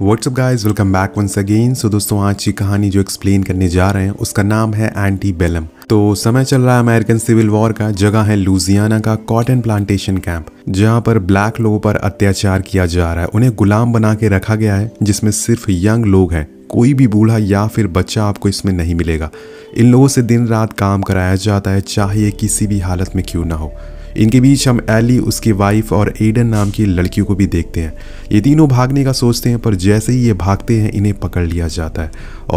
WhatsApp guys welcome back once again so दोस्तों आज की कहानी जो एक्सप्लेन करने जा रहे हैं उसका नाम है एंटी बेलम तो समय चल रहा है अमेरिकन सिविल वॉर का जगह है लूजियाना का कॉटन प्लांटेशन कैंप जहां पर ब्लैक लोगों पर अत्याचार किया जा रहा है उन्हें गुलाम बना के रखा गया है जिसमें सिर्फ यंग लोग हैं कोई भी बूढ़ा या फिर बच्चा आपको इसमें नहीं मिलेगा इन लोगों से दिन रात काम कराया जाता है चाहे किसी भी हालत में क्यों ना हो इनके बीच हम एली उसकी वाइफ और एडन नाम की लड़की को भी देखते हैं ये तीनों भागने का सोचते हैं पर जैसे ही ये भागते हैं इन्हें पकड़ लिया जाता है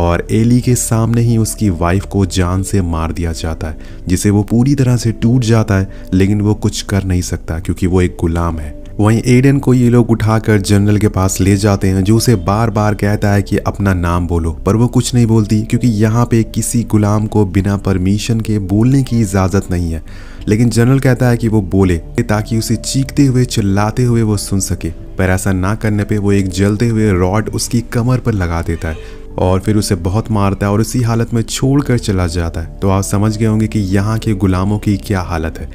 और एली के सामने ही उसकी वाइफ को जान से मार दिया जाता है जिसे वो पूरी तरह से टूट जाता है लेकिन वो कुछ कर नहीं सकता क्योंकि वो एक गुलाम है वहीं एडन को ये लोग उठाकर जनरल के पास ले जाते हैं जो उसे बार बार कहता है कि अपना नाम बोलो पर वो कुछ नहीं बोलती क्योंकि यहाँ पे किसी गुलाम को बिना परमिशन के बोलने की इजाज़त नहीं है लेकिन जनरल कहता है कि वो बोले ताकि उसे चीखते हुए चिल्लाते हुए वो सुन सके पर ऐसा ना करने पे वो एक जलते हुए रॉड उसकी कमर पर लगा देता है और फिर उसे बहुत मारता है और इसी हालत में छोड़ कर चला जाता है तो आप समझ गए होंगे कि यहाँ के गुलामों की क्या हालत है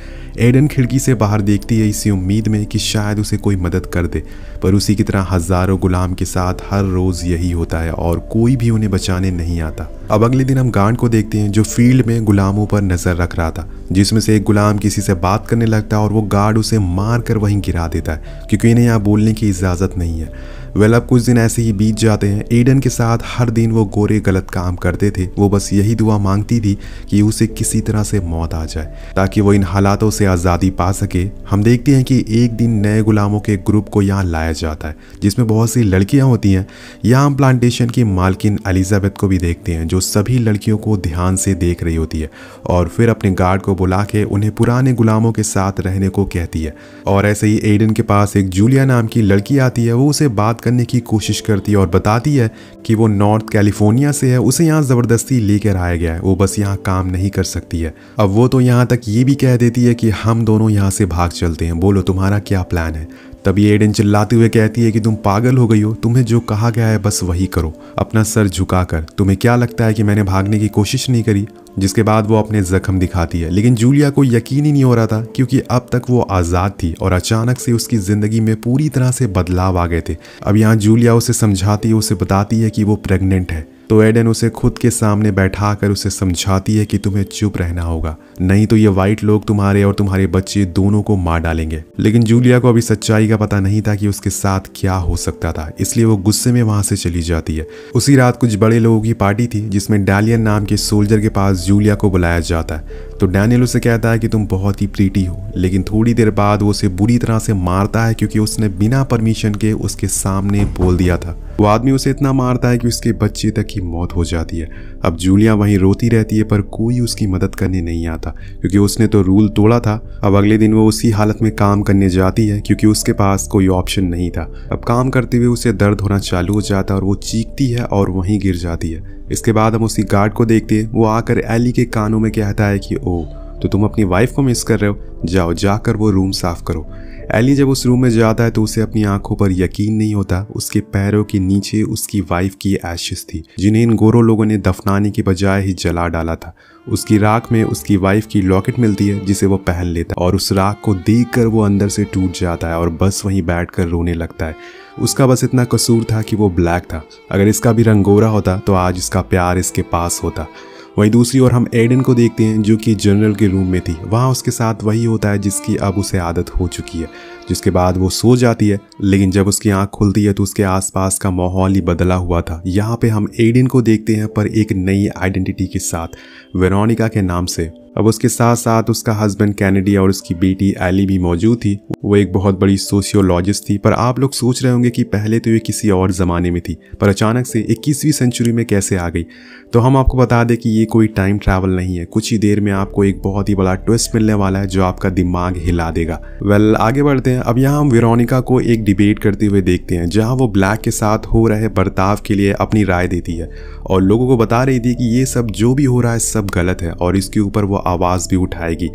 एडन खिड़की से बाहर देखती है इसी उम्मीद में कि शायद उसे कोई मदद कर दे पर उसी की तरह हज़ारों गुलाम के साथ हर रोज़ यही होता है और कोई भी उन्हें बचाने नहीं आता अब अगले दिन हम गांड को देखते हैं जो फील्ड में गुलामों पर नज़र रख रहा था जिसमें से एक गुलाम किसी से बात करने लगता है और वो गार्ड उसे मार कर वहीं गिरा देता है क्योंकि इन्हें यहाँ बोलने की इजाज़त नहीं है वेल अब कुछ दिन ऐसे ही बीत जाते हैं एडन के साथ हर दिन वो गोरे गलत काम करते थे वो बस यही दुआ मांगती थी कि उसे किसी तरह से मौत आ जाए ताकि वो इन हालातों से आज़ादी पा सके हम देखते हैं कि एक दिन नए गुलामों के ग्रुप को यहाँ लाया जाता है जिसमें बहुत सी लड़कियाँ होती हैं यहाँ प्लांटेशन की मालकिन एलिजाबेथ को भी देखते हैं जो सभी लड़कियों को ध्यान से देख रही होती है और फिर अपने गार्ड को बुला के उन्हें पुराने गुलामों के साथ रहने को कहती है और ऐसे ही एडन के पास एक जूलिया नाम की लड़की आती है वो उसे बात करने की कोशिश करती है और बताती है कि वो नॉर्थ कैलिफोर्निया से है उसे यहाँ ज़बरदस्ती लेकर आया गया है वो बस यहाँ काम नहीं कर सकती है अब वो तो यहाँ तक ये भी कह देती है कि हम दोनों यहाँ से भाग चलते हैं बोलो तुम्हारा क्या प्लान है तभी एडन चिल्लाते हुए कहती है कि तुम पागल हो गई हो तुम्हें जो कहा गया है बस वही करो अपना सर झुकाकर तुम्हें क्या लगता है कि मैंने भागने की कोशिश नहीं करी जिसके बाद वो अपने जख्म दिखाती है लेकिन जूलिया को यकीन ही नहीं हो रहा था क्योंकि अब तक वो आज़ाद थी और अचानक से उसकी ज़िंदगी में पूरी तरह से बदलाव आ गए थे अब यहाँ जूलिया उसे समझाती है उसे बताती है कि वो प्रेग्नेंट है तो एडन उसे खुद के सामने बैठा कर उसे समझाती है कि तुम्हें चुप रहना होगा नहीं तो ये व्हाइट लोग तुम्हारे और तुम्हारे बच्चे दोनों को मार डालेंगे लेकिन जूलिया को अभी सच्चाई का पता नहीं था कि उसके साथ क्या हो सकता था इसलिए वो गुस्से में वहां से चली जाती है उसी रात कुछ बड़े लोगों की पार्टी थी जिसमें डालियन नाम के सोल्जर के पास जूलिया को बुलाया जाता है तो डैनियल उसे कहता है कि तुम बहुत ही प्रीटी हो लेकिन थोड़ी देर बाद वो उसे बुरी तरह से मारता है क्योंकि उसने बिना परमिशन के उसके सामने बोल दिया था वो आदमी उसे इतना मारता है कि उसके बच्चे तक की मौत हो जाती है अब जूलिया वहीं रोती रहती है पर कोई उसकी मदद करने नहीं आता क्योंकि उसने तो रूल तोड़ा था अब अगले दिन वो उसी हालत में काम करने जाती है क्योंकि उसके पास कोई ऑप्शन नहीं था अब काम करते हुए उसे दर्द होना चालू हो जाता है और वो चीखती है और वहीं गिर जाती है इसके बाद हम उसी गार्ड को देखते हैं वो आकर एली के कानों में कहता है कि ओ तो तुम अपनी वाइफ को मिस कर रहे हो जाओ जाकर वो रूम साफ करो एली जब उस रूम में जाता है तो उसे अपनी आंखों पर यकीन नहीं होता उसके पैरों के नीचे उसकी वाइफ की एशेस थी जिन्हें इन गोरों लोगों ने दफनाने के बजाय ही जला डाला था उसकी राख में उसकी वाइफ की लॉकेट मिलती है जिसे वो पहन लेता है और उस राख को देख कर वो अंदर से टूट जाता है और बस वहीं बैठ कर रोने लगता है उसका बस इतना कसूर था कि वो ब्लैक था अगर इसका भी रंग गोरा होता तो आज इसका प्यार इसके पास होता वहीं दूसरी ओर हम एडन को देखते हैं जो कि जनरल के रूम में थी वहाँ उसके साथ वही होता है जिसकी अब उसे आदत हो चुकी है जिसके बाद वो सो जाती है लेकिन जब उसकी आंख खुलती है तो उसके आसपास का माहौल ही बदला हुआ था यहाँ पे हम एडिन को देखते हैं पर एक नई आइडेंटिटी के साथ वेरोनिका के नाम से अब उसके साथ साथ उसका हस्बैंड कैनेडी और उसकी बेटी एली भी मौजूद थी वो एक बहुत बड़ी सोशियोलॉजिस्ट थी पर आप लोग सोच रहे होंगे कि पहले तो ये किसी और ज़माने में थी पर अचानक से 21वीं सेंचुरी में कैसे आ गई तो हम आपको बता दें कि ये कोई टाइम ट्रैवल नहीं है कुछ ही देर में आपको एक बहुत ही बड़ा ट्विस्ट मिलने वाला है जो आपका दिमाग हिला देगा वेल आगे बढ़ते हैं अब यहाँ हम वेरोनिका को एक डिबेट करते हुए देखते हैं जहाँ वो ब्लैक के साथ हो रहे बर्ताव के लिए अपनी राय देती है और लोगों को बता रही थी कि ये सब जो भी हो रहा है सब गलत है और इसके ऊपर वो आवाज़ भी उठाएगी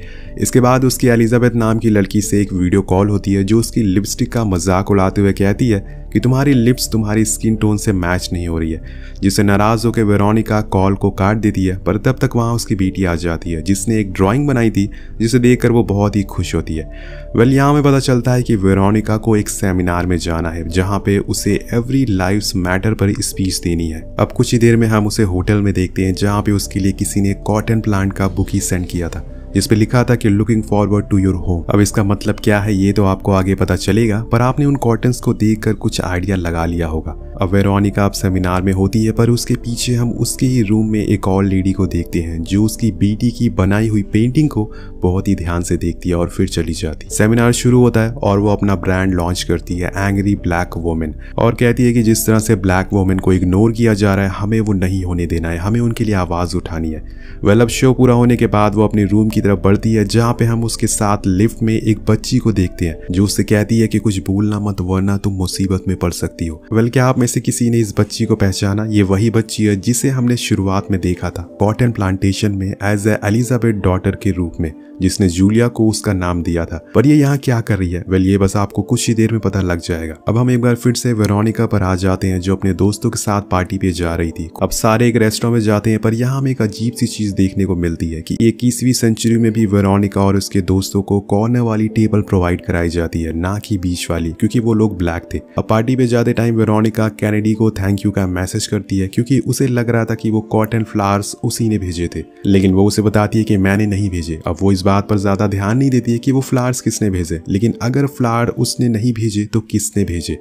इसके बाद उसकी एलिजाबेथ नाम की लड़की से एक वीडियो कॉल होती है जो उसकी लिपस्टिक का मजाक उड़ाते हुए कहती है कि तुम्हारी लिप्स तुम्हारी स्किन टोन से मैच नहीं हो रही है जिससे नाराज होकर वेरोनिका कॉल को काट देती है पर तब तक वहाँ उसकी बेटी आ जाती है जिसने एक ड्राइंग बनाई थी जिसे देखकर वो बहुत ही खुश होती है वेल यहाँ में पता चलता है कि वेरोनिका को एक सेमिनार में जाना है जहाँ पे उसे एवरी लाइफ मैटर पर स्पीच देनी है अब कुछ ही देर में हम उसे होटल में देखते हैं जहाँ पे उसके लिए किसी ने कॉटन प्लांट का बुक ही सेंड किया था जिसपे लिखा था कि looking forward to your home अब इसका मतलब क्या है ये तो आपको आगे पता चलेगा पर आपने उन कॉटन को देख कर कुछ आइडिया लगा लिया होगा अब वेरोनिका अब सेमिनार में होती है पर उसके पीछे हम उसके ही रूम में एक और लेडी को देखते हैं जो उसकी बेटी की बनाई हुई पेंटिंग को बहुत ही ध्यान से देखती है और फिर चली जाती सेमिनार शुरू होता है और वो अपना ब्रांड लॉन्च करती है एंग्री ब्लैक वोमेन और कहती है कि जिस तरह से ब्लैक वोमेन को इग्नोर किया जा रहा है हमें वो नहीं होने देना है हमें उनके लिए आवाज़ उठानी है वेल अब शो पूरा होने के बाद वो अपने रूम की तरफ बढ़ती है जहाँ पे हम उसके साथ लिफ्ट में एक बच्ची को देखते हैं जो उससे कहती है कि कुछ भूलना मत वरना तुम मुसीबत में पड़ सकती हो वेल क्या आप में से किसी ने इस बच्ची को पहचाना ये वही बच्ची है जिसे हमने शुरुआत में देखा था कॉटन प्लांटेशन में एज ए एलिजाबेथ डॉटर के रूप में जिसने जूलिया को उसका नाम दिया था पर ये यहाँ क्या कर रही है वेल ये बस आपको कुछ ही देर में पता लग जाएगा अब हम एक बार फिर से वेरोनिका पर आ जाते हैं जो अपने दोस्तों के साथ पार्टी पे जा रही थी अब सारे एक रेस्टोरेंट में जाते हैं पर यहाँ हमें एक अजीब सी चीज देखने को मिलती है कि इक्कीसवीं सेंचुरी शुरू में भी वेरोनिका और उसके दोस्तों को कॉर्नर वाली टेबल प्रोवाइड कराई जाती है ना कि बीच वाली क्योंकि वो लोग ब्लैक थे अब पार्टी में जाते टाइम वेरोनिका कैनेडी को थैंक यू का मैसेज करती है क्योंकि उसे लग रहा था कि वो कॉटन फ्लावर्स उसी ने भेजे थे लेकिन वो उसे बताती है कि मैंने नहीं भेजे अब वो इस बात पर ज्यादा ध्यान नहीं देती है कि वो फ्लावर्स किसने भेजे लेकिन अगर फ्लावर उसने नहीं भेजे तो किसने भेजे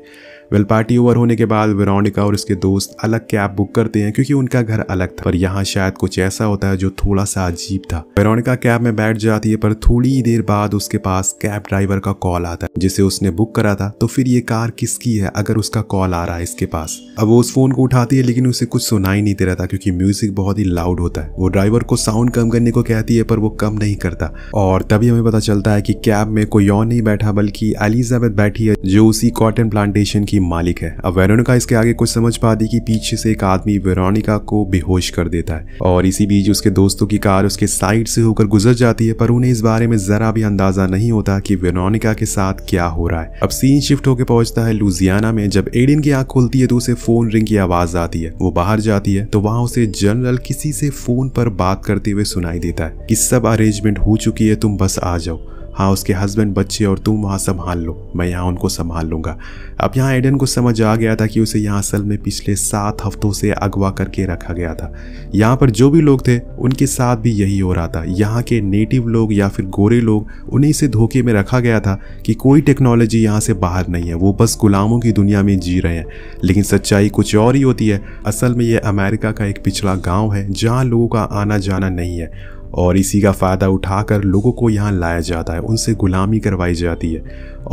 वेल पार्टी ओवर होने के बाद वेरोनिका और उसके दोस्त अलग कैब बुक करते हैं क्योंकि उनका घर अलग था पर यहाँ शायद कुछ ऐसा होता है जो थोड़ा सा अजीब था वेरोनिका कैब में बैठ जाती है पर थोड़ी देर बाद उसके पास कैब ड्राइवर का कॉल आता है जिसे उसने बुक करा था तो फिर ये कार किसकी है अगर उसका कॉल आ रहा है इसके पास अब वो उस फोन को उठाती है लेकिन उसे कुछ सुनाई नहीं दे रहा था क्योंकि म्यूजिक बहुत ही लाउड होता है वो ड्राइवर को साउंड कम करने को कहती है पर वो कम नहीं करता और तभी हमें पता चलता है कि कैब में कोई और नहीं बैठा बल्कि एलिजाबेथ बैठी है जो उसी कॉटन प्लांटेशन की की मालिक है अब वेरोनिका इसके आगे कुछ समझ पाती कि पीछे से एक आदमी वेरोनिका को बेहोश कर देता है और इसी बीच उसके दोस्तों की कार उसके साइड से होकर गुजर जाती है पर उन्हें इस बारे में जरा भी अंदाजा नहीं होता कि वेरोनिका के साथ क्या हो रहा है अब सीन शिफ्ट होकर पहुंचता है लुजियाना में जब एडिन की आंख खुलती है तो उसे फोन रिंग की आवाज आती है वो बाहर जाती है तो वहां उसे जनरल किसी से फोन पर बात करते हुए सुनाई देता है कि सब अरेंजमेंट हो चुकी है तुम बस आ जाओ हाँ उसके हस्बैंड बच्चे और तुम वहाँ संभाल लो मैं यहाँ उनको संभाल लूँगा अब यहाँ एडन को समझ आ गया था कि उसे यहाँ असल में पिछले सात हफ्तों से अगवा करके रखा गया था यहाँ पर जो भी लोग थे उनके साथ भी यही हो रहा था यहाँ के नेटिव लोग या फिर गोरे लोग उन्हें इसे धोखे में रखा गया था कि कोई टेक्नोलॉजी यहाँ से बाहर नहीं है वो बस गुलामों की दुनिया में जी रहे हैं लेकिन सच्चाई कुछ और ही होती है असल में यह अमेरिका का एक पिछड़ा गाँव है जहाँ लोगों का आना जाना नहीं है और इसी का फ़ायदा उठाकर लोगों को यहाँ लाया जाता है उनसे गुलामी करवाई जाती है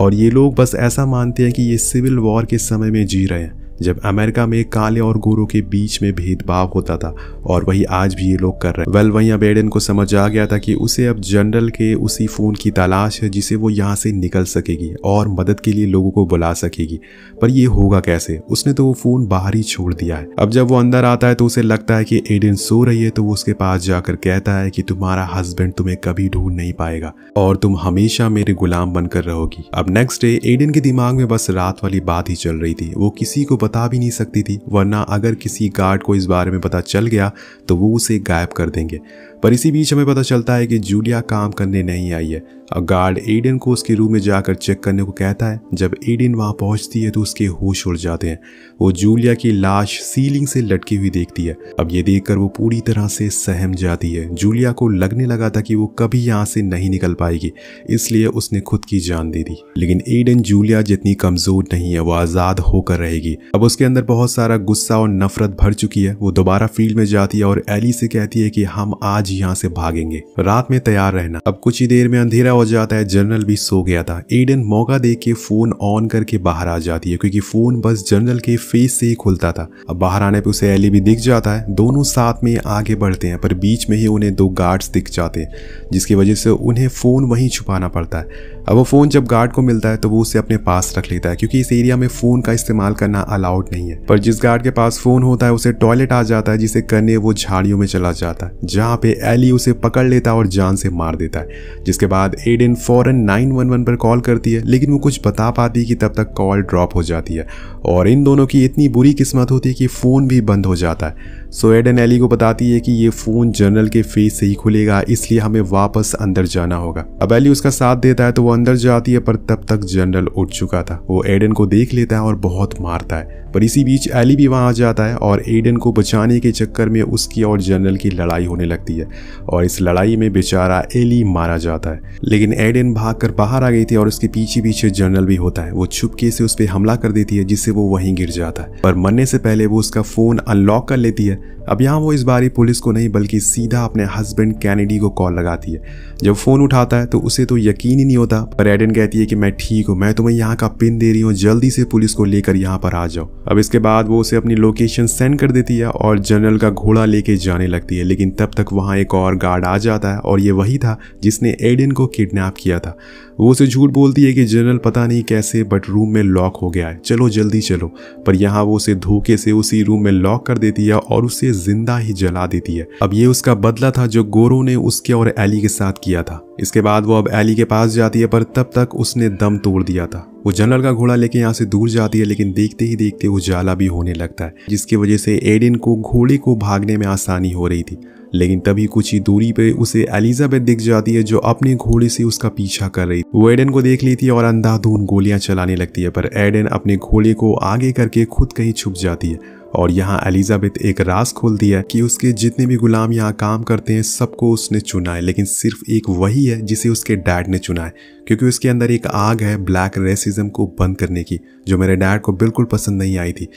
और ये लोग बस ऐसा मानते हैं कि ये सिविल वॉर के समय में जी रहे हैं जब अमेरिका में काले और गोरों के बीच में भेदभाव होता था और वही आज भी ये लोग कर रहे हैं वेल वही अब एडन को समझ आ गया था कि उसे अब जनरल के उसी फ़ोन की तलाश है जिसे वो यहाँ से निकल सकेगी और मदद के लिए लोगों को बुला सकेगी पर ये होगा कैसे उसने तो वो फ़ोन बाहर ही छोड़ दिया है अब जब वो अंदर आता है तो उसे लगता है कि एडन सो रही है तो वो उसके पास जाकर कहता है कि तुम्हारा हस्बैंड तुम्हें कभी ढूंढ नहीं पाएगा और तुम हमेशा मेरे गुलाम बनकर रहोगी अब नेक्स्ट डे एडन के दिमाग में बस रात वाली बात ही चल रही थी वो किसी को पता बता भी नहीं सकती थी वरना अगर किसी गार्ड को इस बारे में पता चल गया तो वो उसे गायब कर देंगे पर इसी बीच हमें पता चलता है कि जूलिया काम करने नहीं आई है और गार्ड एडन को उसके रूम में जाकर चेक करने को कहता है जब एडन वहाँ पहुँचती है तो उसके होश उड़ जाते हैं वो जूलिया की लाश सीलिंग से लटकी हुई देखती है अब ये देखकर वो पूरी तरह से सहम जाती है जूलिया को लगने लगा था कि वो कभी यहाँ से नहीं निकल पाएगी इसलिए उसने खुद की जान दे दी लेकिन एडन जूलिया जितनी कमजोर नहीं है वो आज़ाद होकर रहेगी अब उसके अंदर बहुत सारा गुस्सा और नफरत भर चुकी है वो दोबारा फील्ड में जाती है और एली से कहती है कि हम आज जी यहाँ से भागेंगे रात में तैयार रहना अब कुछ ही देर में अंधेरा हो जाता है जनरल भी सो गया था एडन मौका दे के फोन ऑन करके बाहर आ जाती है क्योंकि फोन बस जनरल के फेस से ही खुलता था अब बाहर आने पर उसे एली भी दिख जाता है दोनों साथ में आगे बढ़ते हैं पर बीच में ही उन्हें दो गार्ड्स दिख जाते हैं जिसकी वजह से उन्हें फोन वहीं छुपाना पड़ता है अब वो फ़ोन जब गार्ड को मिलता है तो वो उसे अपने पास रख लेता है क्योंकि इस एरिया में फ़ोन का इस्तेमाल करना अलाउड नहीं है पर जिस गार्ड के पास फ़ोन होता है उसे टॉयलेट आ जाता है जिसे करने वो झाड़ियों में चला जाता है जहाँ पे एली उसे पकड़ लेता है और जान से मार देता है जिसके बाद एडन फॉरन नाइन पर कॉल करती है लेकिन वो कुछ बता पाती कि तब तक कॉल ड्रॉप हो जाती है और इन दोनों की इतनी बुरी किस्मत होती है कि फ़ोन भी बंद हो जाता है सोएडन एली को बताती है कि ये फोन जनरल के फेस से ही खुलेगा इसलिए हमें वापस अंदर जाना होगा अब एली उसका साथ देता है तो वो अंदर जाती है पर तब तक जनरल उठ चुका था वो एडन को देख लेता है और बहुत मारता है पर इसी बीच एली भी वहां आ जाता है और एडन को बचाने के चक्कर में उसकी और जनरल की लड़ाई होने लगती है और इस लड़ाई में बेचारा एली मारा जाता है लेकिन एडन भागकर बाहर आ गई थी और उसके पीछे पीछे जनरल भी होता है वो छुपके से उस पर हमला कर देती है जिससे वो वहीं गिर जाता है पर मरने से पहले वो उसका फोन अनलॉक कर लेती है अब यहाँ वो इस बारी पुलिस को नहीं बल्कि सीधा अपने हस्बैंड कैनेडी को कॉल लगाती है जब फ़ोन उठाता है तो उसे तो यकीन ही नहीं होता पर एडन कहती है कि मैं ठीक हूँ मैं तुम्हें यहाँ का पिन दे रही हूँ जल्दी से पुलिस को लेकर यहाँ पर आ जाओ अब इसके बाद वो उसे अपनी लोकेशन सेंड कर देती है और जनरल का घोड़ा लेके जाने लगती है लेकिन तब तक वहाँ एक और गार्ड आ जाता है और ये वही था जिसने एडन को किडनेप किया था वो उसे झूठ बोलती है कि जनरल पता नहीं कैसे बट रूम में लॉक हो गया है चलो जल्दी चलो पर यहाँ वो उसे धोखे से उसी रूम में लॉक कर देती है और उसे जिंदा ही जला देती है अब ये उसका बदला था जो गोरो ने उसके और एली के साथ किया था इसके बाद वो अब एली के पास जाती है पर तब तक उसने दम तोड़ दिया था वो जनरल का घोड़ा लेके यहाँ से दूर जाती है लेकिन देखते ही देखते वो जाला भी होने लगता है जिसकी वजह से एडिन को घोड़े को भागने में आसानी हो रही थी लेकिन तभी कुछ ही दूरी पे उसे एलिजाबेथ दिख जाती है जो अपने घोड़े से उसका पीछा कर रही वो एडन को देख लेती है और अंधाधून गोलियां चलाने लगती है पर एडन अपने घोड़े को आगे करके खुद कहीं छुप जाती है और यहाँ एलिजाबेथ एक रास खोलती है कि उसके जितने भी गुलाम यहाँ काम करते हैं सबको उसने चुना है लेकिन सिर्फ एक वही है जिसे उसके डैड ने चुना है क्योंकि उसके अंदर एक आग है ब्लैक रेसिज्म को बंद करने की जो मेरे डैड को बिल्कुल पसंद नहीं आई थी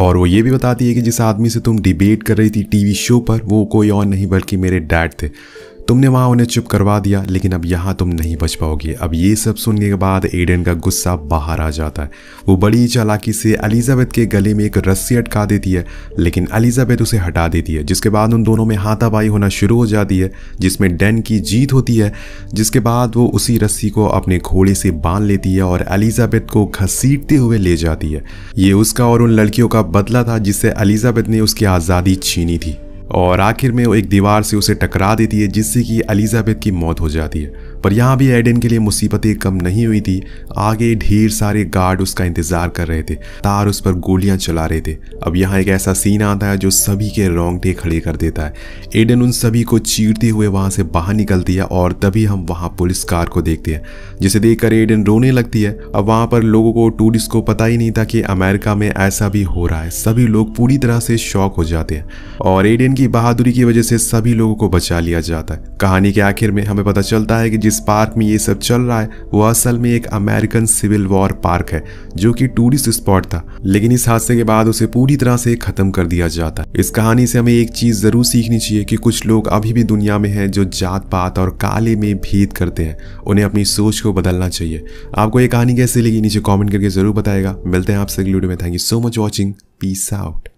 और वो ये भी बताती है कि जिस आदमी से तुम डिबेट कर रही थी टीवी शो पर वो कोई और नहीं बल्कि मेरे डैड थे तुमने वहां उन्हें चुप करवा दिया लेकिन अब यहाँ तुम नहीं बच पाओगे अब ये सब सुनने के बाद एडन का गुस्सा बाहर आ जाता है वो बड़ी चालाकी से एलिजाबेथ के गले में एक रस्सी अटका देती है लेकिन एलिजाबेथ उसे हटा देती है जिसके बाद उन दोनों में हाथापाई होना शुरू हो जाती है जिसमें डैन की जीत होती है जिसके बाद वो उसी रस्सी को अपने घोड़े से बांध लेती है और एलिजाबेथ को घसीटते हुए ले जाती है ये उसका और उन लड़कियों का बदला था जिससे एलिजाबेथ ने उसकी आज़ादी छीनी थी और आखिर में वो एक दीवार से उसे टकरा देती है जिससे कि अलिजाबेथ की मौत हो जाती है पर यहाँ भी एडन के लिए मुसीबतें कम नहीं हुई थी आगे ढेर सारे गार्ड उसका इंतजार कर रहे थे तार उस पर गोलियां चला रहे थे अब यहाँ एक ऐसा सीन आता है जो सभी के रोंगटे खड़े कर देता है एडन उन सभी को चीरते हुए वहाँ से बाहर निकलती है और तभी हम वहाँ पुलिस कार को देखते हैं जिसे देखकर एडन रोने लगती है अब वहाँ पर लोगों को टूरिस्ट को पता ही नहीं था कि अमेरिका में ऐसा भी हो रहा है सभी लोग पूरी तरह से शौक हो जाते हैं और एडन की बहादुरी की वजह से सभी लोगों को बचा लिया जाता है कहानी के आखिर में हमें पता चलता है कि जिस जिस पार्क में ये सब चल रहा है वो असल में एक अमेरिकन सिविल वॉर पार्क है जो कि टूरिस्ट स्पॉट था लेकिन इस हादसे के बाद उसे पूरी तरह से खत्म कर दिया जाता है इस कहानी से हमें एक चीज जरूर सीखनी चाहिए कि कुछ लोग अभी भी दुनिया में हैं जो जात पात और काले में भेद करते हैं उन्हें अपनी सोच को बदलना चाहिए आपको ये कहानी कैसे लगी नीचे कॉमेंट करके जरूर बताएगा मिलते हैं आपसे अगले वीडियो में thank you so much watching peace out